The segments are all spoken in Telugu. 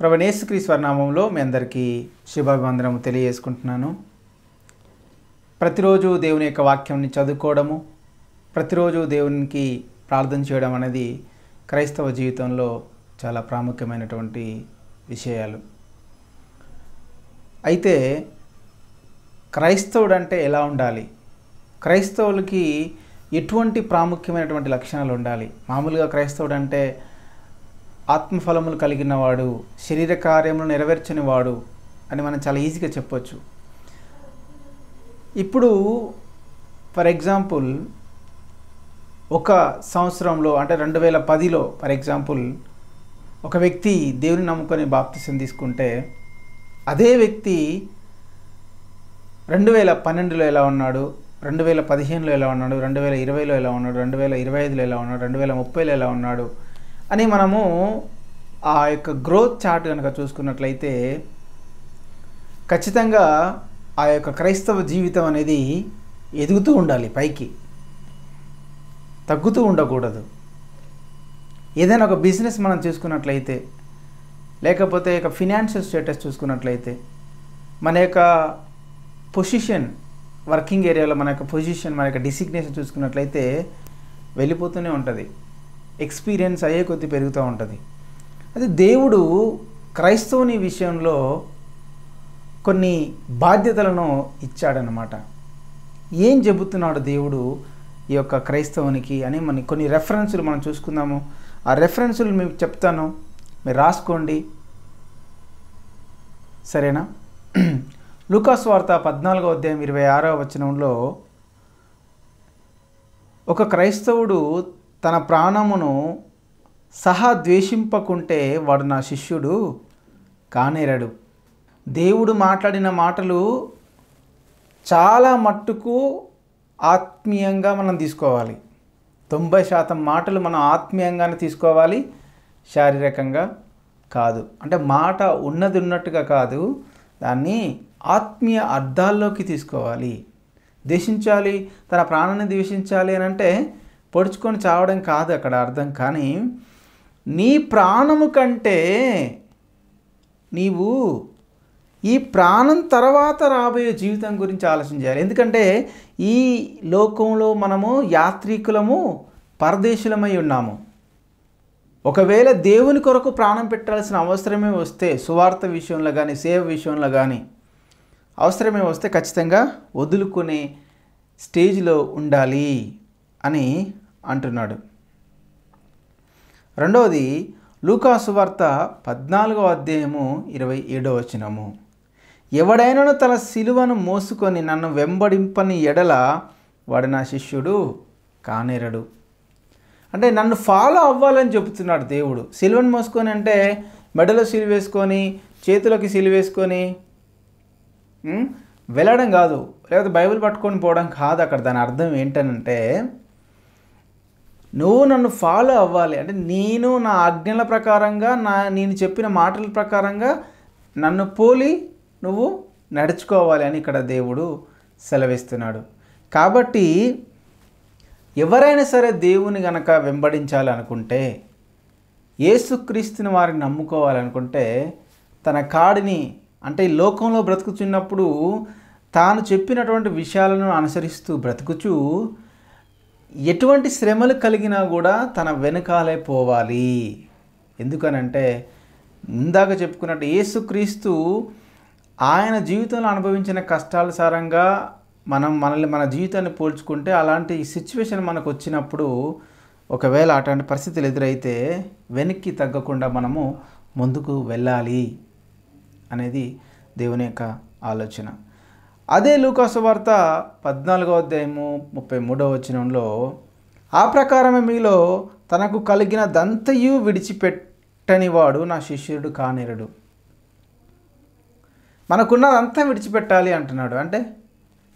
ప్రవణేశ్వరీశ్వరనామంలో మీ అందరికీ శుభాభివందనము తెలియజేసుకుంటున్నాను ప్రతిరోజు దేవుని యొక్క వాక్యంని చదువుకోవడము ప్రతిరోజు దేవునికి ప్రార్థన చేయడం అనేది క్రైస్తవ జీవితంలో చాలా ప్రాముఖ్యమైనటువంటి విషయాలు అయితే క్రైస్తవుడు అంటే ఎలా ఉండాలి క్రైస్తవులకి ఎటువంటి ప్రాముఖ్యమైనటువంటి లక్షణాలు ఉండాలి మామూలుగా క్రైస్తవుడు అంటే ఆత్మఫలములు కలిగిన వాడు శరీర కార్యములు నెరవేర్చని వాడు అని మనం చాలా ఈజీగా చెప్పవచ్చు ఇప్పుడు ఫర్ ఎగ్జాంపుల్ ఒక సంవత్సరంలో అంటే రెండు వేల పదిలో ఫర్ ఎగ్జాంపుల్ ఒక వ్యక్తి దేవుని నమ్ముకొని బాప్తిసం తీసుకుంటే అదే వ్యక్తి రెండు వేల పన్నెండులో ఎలా ఉన్నాడు రెండు వేల పదిహేనులో ఎలా ఉన్నాడు రెండు వేల ఇరవైలో ఎలా ఉన్నాడు రెండు వేల ఇరవై ఐదులో ఎలా ఉన్నాడు రెండు వేల ముప్పైలో ఎలా ఉన్నాడు అని మనము ఆ యొక్క గ్రోత్ చార్ట్ కనుక చూసుకున్నట్లయితే ఖచ్చితంగా ఆ యొక్క క్రైస్తవ జీవితం అనేది ఎదుగుతూ ఉండాలి పైకి తగ్గుతూ ఉండకూడదు ఏదైనా ఒక బిజినెస్ మనం చూసుకున్నట్లయితే లేకపోతే యొక్క ఫినాన్షియల్ స్టేటస్ చూసుకున్నట్లయితే మన యొక్క పొజిషన్ వర్కింగ్ ఏరియాలో మన యొక్క పొజిషన్ మన యొక్క డిసిగ్నేషన్ చూసుకున్నట్లయితే వెళ్ళిపోతూనే ఉంటుంది ఎక్స్పీరియన్స్ అయ్యే కొద్ది పెరుగుతూ ఉంటుంది అది దేవుడు క్రైస్తవుని విషయంలో కొన్ని బాధ్యతలను ఇచ్చాడనమాట ఏం చెబుతున్నాడు దేవుడు ఈ యొక్క క్రైస్తవునికి అని మన కొన్ని రెఫరెన్సులు మనం చూసుకుందాము ఆ రెఫరెన్సులు మీకు చెప్తాను మీరు రాసుకోండి సరేనా లూకాస్ వార్త పద్నాలుగో అధ్యాయం ఇరవై ఆరో వచనంలో ఒక క్రైస్తవుడు తన ప్రాణమును సహా ద్వేషింపకుంటే వాడు నా శిష్యుడు కానేరడు దేవుడు మాట్లాడిన మాటలు చాలా మట్టుకు ఆత్మీయంగా మనం తీసుకోవాలి తొంభై శాతం మాటలు మనం ఆత్మీయంగానే తీసుకోవాలి శారీరకంగా కాదు అంటే మాట ఉన్నది ఉన్నట్టుగా కాదు దాన్ని ఆత్మీయ అర్థాల్లోకి తీసుకోవాలి ద్వేషించాలి తన ప్రాణాన్ని ద్వేషించాలి అని అంటే పొడుచుకొని చావడం కాదు అక్కడ అర్థం కానీ నీ ప్రాణము కంటే నీవు ఈ ప్రాణం తర్వాత రాబోయే జీవితం గురించి ఆలోచన చేయాలి ఎందుకంటే ఈ లోకంలో మనము యాత్రికులము పరదేశులమై ఉన్నాము ఒకవేళ దేవుని కొరకు ప్రాణం పెట్టాల్సిన అవసరమే వస్తే సువార్త విషయంలో కానీ సేవ విషయంలో కానీ అవసరమే వస్తే ఖచ్చితంగా వదులుకునే స్టేజ్లో ఉండాలి అని అంటున్నాడు రెండవది లూకాసు వార్త పద్నాలుగవ అధ్యాయము ఇరవై ఏడో వచనము ఎవడైనను తన సిలువను మోసుకొని నన్ను వెంబడింపని ఎడల వాడు నా శిష్యుడు కానేరడు అంటే నన్ను ఫాలో అవ్వాలని చెబుతున్నాడు దేవుడు శిలువను మోసుకొని అంటే మెడలో సిలు వేసుకొని చేతులకి సిలువ వేసుకొని వెళ్ళడం కాదు లేకపోతే బైబిల్ పట్టుకొని పోవడం కాదు అక్కడ దాని అర్థం ఏంటనంటే నువ్వు నన్ను ఫాలో అవ్వాలి అంటే నేను నా ఆజ్ఞల ప్రకారంగా నా నేను చెప్పిన మాటల ప్రకారంగా నన్ను పోలి నువ్వు నడుచుకోవాలి అని ఇక్కడ దేవుడు సెలవిస్తున్నాడు కాబట్టి ఎవరైనా సరే దేవుని గనక వెంబడించాలనుకుంటే ఏసుక్రీస్తుని వారిని నమ్ముకోవాలనుకుంటే తన కాడిని అంటే ఈ లోకంలో బ్రతుకుచున్నప్పుడు తాను చెప్పినటువంటి విషయాలను అనుసరిస్తూ బ్రతుకుచూ ఎటువంటి శ్రమలు కలిగినా కూడా తన వెనుకాలే పోవాలి ఎందుకనంటే ఇందాక చెప్పుకున్నట్టు యేసుక్రీస్తు ఆయన జీవితంలో అనుభవించిన కష్టాల సారంగా మనం మనల్ని మన జీవితాన్ని పోల్చుకుంటే అలాంటి సిచ్యువేషన్ మనకు వచ్చినప్పుడు ఒకవేళ అటువంటి పరిస్థితులు ఎదురైతే వెనక్కి తగ్గకుండా మనము ముందుకు వెళ్ళాలి అనేది దేవుని యొక్క ఆలోచన అదే వార్త పద్నాలుగో అధ్యాయము ముప్పై మూడవ వచనంలో ఆ ప్రకారమే మీలో తనకు కలిగిన దంతయు విడిచిపెట్టనివాడు నా శిష్యుడు కానిరడు మనకున్నదంతా విడిచిపెట్టాలి అంటున్నాడు అంటే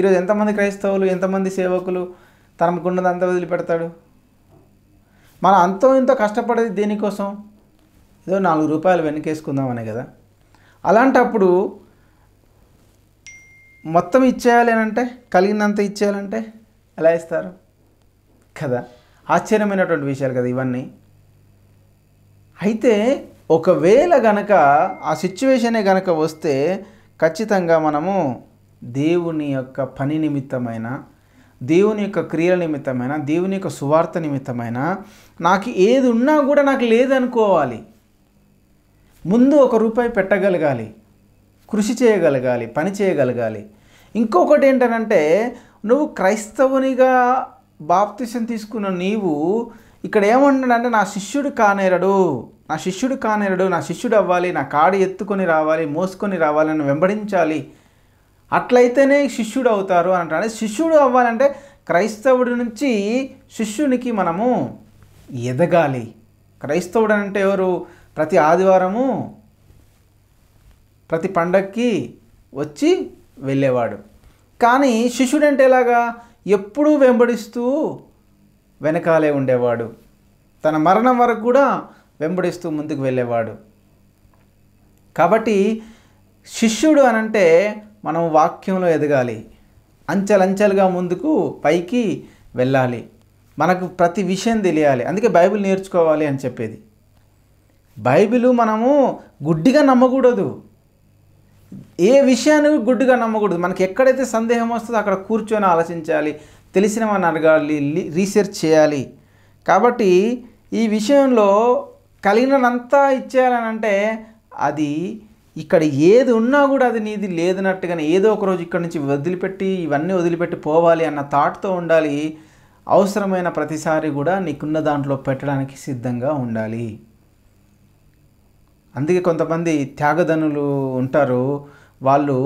ఈరోజు ఎంతమంది క్రైస్తవులు ఎంతమంది సేవకులు తనకున్నదంతా వదిలిపెడతాడు మన అంతో ఇంత కష్టపడేది దేనికోసం ఏదో నాలుగు రూపాయలు వెనకేసుకుందామనే కదా అలాంటప్పుడు మొత్తం ఇచ్చేయాలి అంటే కలిగినంత ఇచ్చేయాలంటే ఎలా ఇస్తారు కదా ఆశ్చర్యమైనటువంటి విషయాలు కదా ఇవన్నీ అయితే ఒకవేళ గనక ఆ సిచ్యువేషనే గనక వస్తే ఖచ్చితంగా మనము దేవుని యొక్క పని నిమిత్తమైన దేవుని యొక్క క్రియల నిమిత్తమైన దేవుని యొక్క సువార్త నిమిత్తమైన నాకు ఏది ఉన్నా కూడా నాకు లేదనుకోవాలి ముందు ఒక రూపాయి పెట్టగలగాలి కృషి చేయగలగాలి పని చేయగలగాలి ఇంకొకటి ఏంటనంటే నువ్వు క్రైస్తవునిగా బాప్తిసం తీసుకున్న నీవు ఇక్కడ ఏమంటున్నాడంటే నా శిష్యుడు కానేరడు నా శిష్యుడు కానేరడు నా శిష్యుడు అవ్వాలి నా కాడి ఎత్తుకొని రావాలి మోసుకొని రావాలి అని వెంబడించాలి అట్లయితేనే శిష్యుడు అవుతారు అని అంటే శిష్యుడు అవ్వాలంటే క్రైస్తవుడి నుంచి శిష్యునికి మనము ఎదగాలి క్రైస్తవుడు అంటే ఎవరు ప్రతి ఆదివారము ప్రతి పండక్కి వచ్చి వెళ్ళేవాడు కానీ శిష్యుడు అంటే ఎలాగా ఎప్పుడూ వెంబడిస్తూ వెనకాలే ఉండేవాడు తన మరణం వరకు కూడా వెంబడిస్తూ ముందుకు వెళ్ళేవాడు కాబట్టి శిష్యుడు అనంటే మనం వాక్యంలో ఎదగాలి అంచెలంచెలుగా ముందుకు పైకి వెళ్ళాలి మనకు ప్రతి విషయం తెలియాలి అందుకే బైబిల్ నేర్చుకోవాలి అని చెప్పేది బైబిల్ మనము గుడ్డిగా నమ్మకూడదు ఏ విషయాన్ని గుడ్డుగా నమ్మకూడదు మనకి ఎక్కడైతే సందేహం వస్తుందో అక్కడ కూర్చొని ఆలోచించాలి తెలిసిన వాళ్ళని అడగాలి రీసెర్చ్ చేయాలి కాబట్టి ఈ విషయంలో కలిగినంతా ఇచ్చేయాలని అంటే అది ఇక్కడ ఏది ఉన్నా కూడా అది నీది లేదన్నట్టుగానే ఏదో ఒక రోజు ఇక్కడ నుంచి వదిలిపెట్టి ఇవన్నీ వదిలిపెట్టి పోవాలి అన్న థాట్తో ఉండాలి అవసరమైన ప్రతిసారి కూడా నీకున్న దాంట్లో పెట్టడానికి సిద్ధంగా ఉండాలి అందుకే కొంతమంది త్యాగధనులు ఉంటారు వాళ్ళు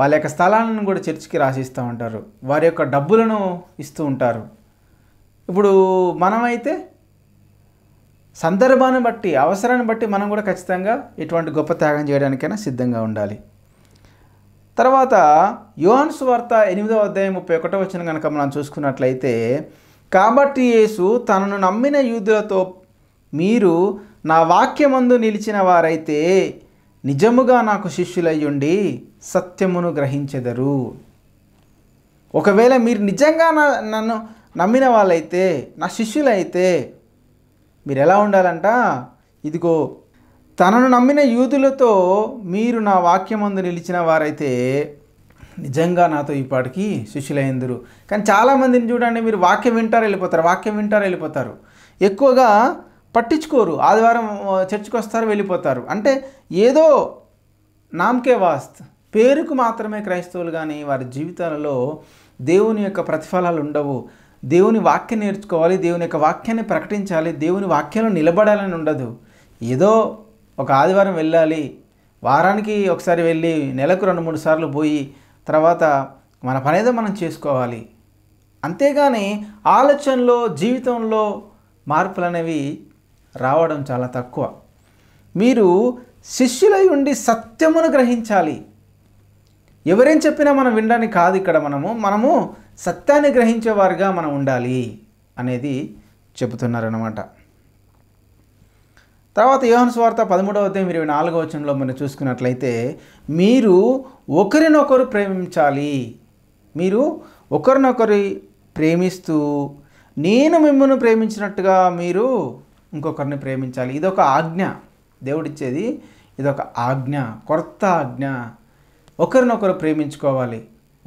వాళ్ళ యొక్క స్థలాలను కూడా చర్చికి రాసిస్తూ ఉంటారు వారి యొక్క డబ్బులను ఇస్తూ ఉంటారు ఇప్పుడు మనమైతే సందర్భాన్ని బట్టి అవసరాన్ని బట్టి మనం కూడా ఖచ్చితంగా ఇటువంటి గొప్ప త్యాగం చేయడానికైనా సిద్ధంగా ఉండాలి తర్వాత యోహన్స్ వార్త ఎనిమిదవ అధ్యాయం ముప్పై ఒకటో వచ్చిన కనుక మనం చూసుకున్నట్లయితే కాబట్టి యేసు తనను నమ్మిన యూదులతో మీరు నా వాక్యమందు నిలిచిన వారైతే నిజముగా నాకు శిష్యులయ్యుండి సత్యమును గ్రహించెదరు ఒకవేళ మీరు నిజంగా నన్ను నమ్మిన వాళ్ళైతే నా శిష్యులైతే మీరు ఎలా ఉండాలంట ఇదిగో తనను నమ్మిన యూదులతో మీరు నా వాక్యమందు నిలిచిన వారైతే నిజంగా నాతో ఈ పాటికి శిష్యులైందరు కానీ చాలామందిని చూడండి మీరు వాక్యం వింటారు వెళ్ళిపోతారు వాక్యం వింటారు వెళ్ళిపోతారు ఎక్కువగా పట్టించుకోరు ఆదివారం చర్చికి వస్తారు వెళ్ళిపోతారు అంటే ఏదో నామ్కే వాస్త్ పేరుకు మాత్రమే క్రైస్తవులు కానీ వారి జీవితాలలో దేవుని యొక్క ప్రతిఫలాలు ఉండవు దేవుని వాక్యం నేర్చుకోవాలి దేవుని యొక్క వాక్యాన్ని ప్రకటించాలి దేవుని వాక్యంలో నిలబడాలని ఉండదు ఏదో ఒక ఆదివారం వెళ్ళాలి వారానికి ఒకసారి వెళ్ళి నెలకు రెండు మూడు సార్లు పోయి తర్వాత మన పనేదో మనం చేసుకోవాలి అంతేగాని ఆలోచనలో జీవితంలో మార్పులు అనేవి రావడం చాలా తక్కువ మీరు శిష్యులై ఉండి సత్యమును గ్రహించాలి ఎవరేం చెప్పినా మనం వినడానికి కాదు ఇక్కడ మనము మనము సత్యాన్ని గ్రహించేవారుగా మనం ఉండాలి అనేది చెబుతున్నారనమాట తర్వాత యోహన్ స్వార్త పదమూడవ అధ్యాయం ఇరవై నాలుగవ వచనంలో మనం చూసుకున్నట్లయితే మీరు ఒకరినొకరు ప్రేమించాలి మీరు ఒకరినొకరు ప్రేమిస్తూ నేను మిమ్మల్ని ప్రేమించినట్టుగా మీరు ఇంకొకరిని ప్రేమించాలి ఇదొక ఆజ్ఞ దేవుడిచ్చేది ఇదొక ఆజ్ఞ కొత్త ఆజ్ఞ ఒకరినొకరు ప్రేమించుకోవాలి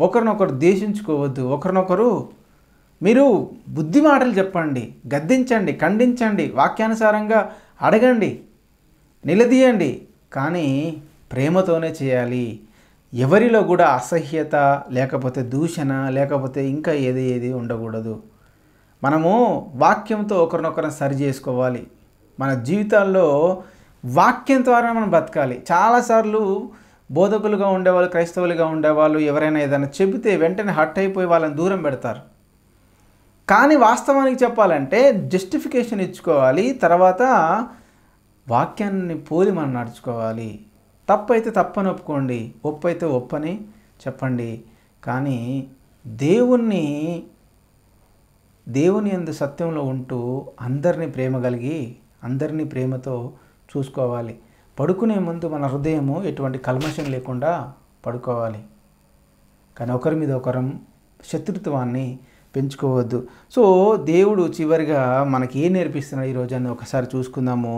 ఒకరినొకరు ద్వేషించుకోవద్దు ఒకరినొకరు మీరు బుద్ధి మాటలు చెప్పండి గద్దించండి ఖండించండి వాక్యానుసారంగా అడగండి నిలదీయండి కానీ ప్రేమతోనే చేయాలి ఎవరిలో కూడా అసహ్యత లేకపోతే దూషణ లేకపోతే ఇంకా ఏది ఏది ఉండకూడదు మనము వాక్యంతో ఒకరినొకరం సరి చేసుకోవాలి మన జీవితాల్లో వాక్యం ద్వారా మనం బతకాలి చాలాసార్లు బోధకులుగా ఉండేవాళ్ళు క్రైస్తవులుగా ఉండేవాళ్ళు ఎవరైనా ఏదైనా చెబితే వెంటనే హట్ అయిపోయి వాళ్ళని దూరం పెడతారు కానీ వాస్తవానికి చెప్పాలంటే జస్టిఫికేషన్ ఇచ్చుకోవాలి తర్వాత వాక్యాన్ని పోలి మనం నడుచుకోవాలి తప్పైతే తప్పని ఒప్పుకోండి ఒప్పు అయితే ఒప్పని చెప్పండి కానీ దేవుణ్ణి దేవుని ఎందు సత్యంలో ఉంటూ అందరినీ ప్రేమ కలిగి అందరినీ ప్రేమతో చూసుకోవాలి పడుకునే ముందు మన హృదయము ఎటువంటి కల్మషం లేకుండా పడుకోవాలి కానీ ఒకరి మీద ఒకరం శత్రుత్వాన్ని పెంచుకోవద్దు సో దేవుడు చివరిగా మనకి ఏం నేర్పిస్తున్నాడు ఈరోజు అని ఒకసారి చూసుకుందాము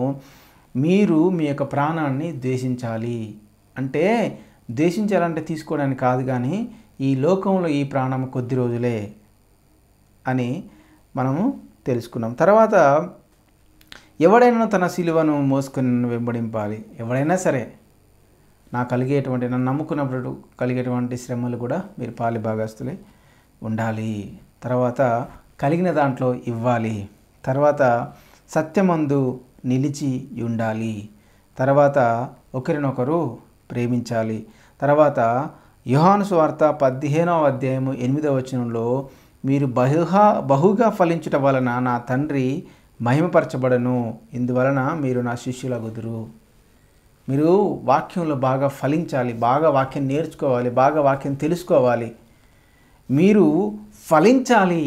మీరు మీ యొక్క ప్రాణాన్ని ద్వేషించాలి అంటే ద్వేషించాలంటే తీసుకోవడానికి కాదు కానీ ఈ లోకంలో ఈ ప్రాణం కొద్ది రోజులే అని మనము తెలుసుకున్నాం తర్వాత ఎవడైనా తన శిలువను మోసుకొని వెంబడింపాలి ఎవడైనా సరే నా కలిగేటువంటి నన్ను నమ్ముకున్నప్పుడు కలిగేటువంటి శ్రమలు కూడా మీరు పాలి భాగస్తులే ఉండాలి తర్వాత కలిగిన దాంట్లో ఇవ్వాలి తర్వాత సత్యమందు నిలిచి ఉండాలి తర్వాత ఒకరినొకరు ప్రేమించాలి తర్వాత యుహాను స్వార్త పదిహేనవ అధ్యాయము ఎనిమిదవ వచనంలో మీరు బహుగా బహుగా ఫలించుట వలన నా తండ్రి మహిమపరచబడను ఇందువలన మీరు నా శిష్యులగుదురు మీరు వాక్యంలో బాగా ఫలించాలి బాగా వాక్యం నేర్చుకోవాలి బాగా వాక్యం తెలుసుకోవాలి మీరు ఫలించాలి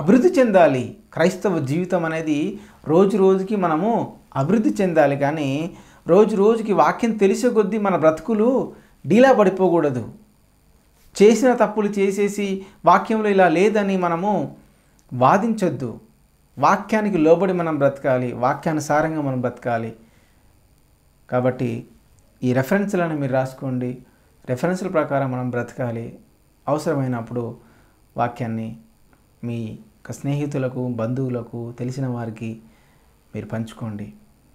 అభివృద్ధి చెందాలి క్రైస్తవ జీవితం అనేది రోజు రోజుకి మనము అభివృద్ధి చెందాలి కానీ రోజు రోజుకి వాక్యం తెలిసే కొద్దీ మన బ్రతుకులు డీలా పడిపోకూడదు చేసిన తప్పులు చేసేసి వాక్యంలో ఇలా లేదని మనము వాదించొద్దు వాక్యానికి లోబడి మనం బ్రతకాలి వాక్యానుసారంగా మనం బ్రతకాలి కాబట్టి ఈ రెఫరెన్స్లను మీరు రాసుకోండి రెఫరెన్స్ల ప్రకారం మనం బ్రతకాలి అవసరమైనప్పుడు వాక్యాన్ని మీ స్నేహితులకు బంధువులకు తెలిసిన వారికి మీరు పంచుకోండి